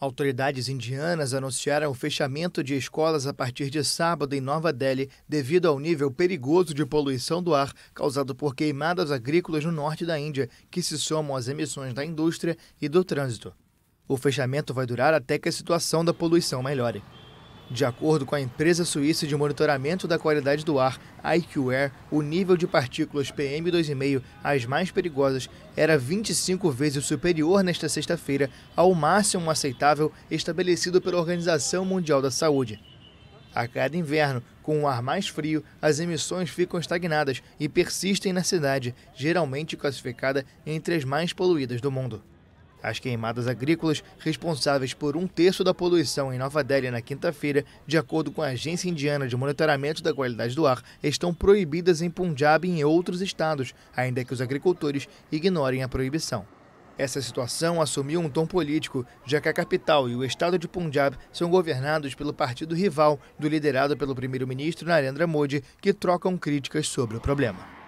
Autoridades indianas anunciaram o fechamento de escolas a partir de sábado em Nova Delhi devido ao nível perigoso de poluição do ar causado por queimadas agrícolas no norte da Índia, que se somam às emissões da indústria e do trânsito. O fechamento vai durar até que a situação da poluição melhore. De acordo com a empresa suíça de monitoramento da qualidade do ar, IQAir, o nível de partículas PM2,5, as mais perigosas, era 25 vezes superior nesta sexta-feira ao máximo aceitável estabelecido pela Organização Mundial da Saúde. A cada inverno, com o ar mais frio, as emissões ficam estagnadas e persistem na cidade, geralmente classificada entre as mais poluídas do mundo. As queimadas agrícolas, responsáveis por um terço da poluição em Nova Delhi na quinta-feira, de acordo com a Agência Indiana de Monitoramento da Qualidade do Ar, estão proibidas em Punjab e em outros estados, ainda que os agricultores ignorem a proibição. Essa situação assumiu um tom político, já que a capital e o estado de Punjab são governados pelo partido rival, do liderado pelo primeiro-ministro Narendra Modi, que trocam críticas sobre o problema.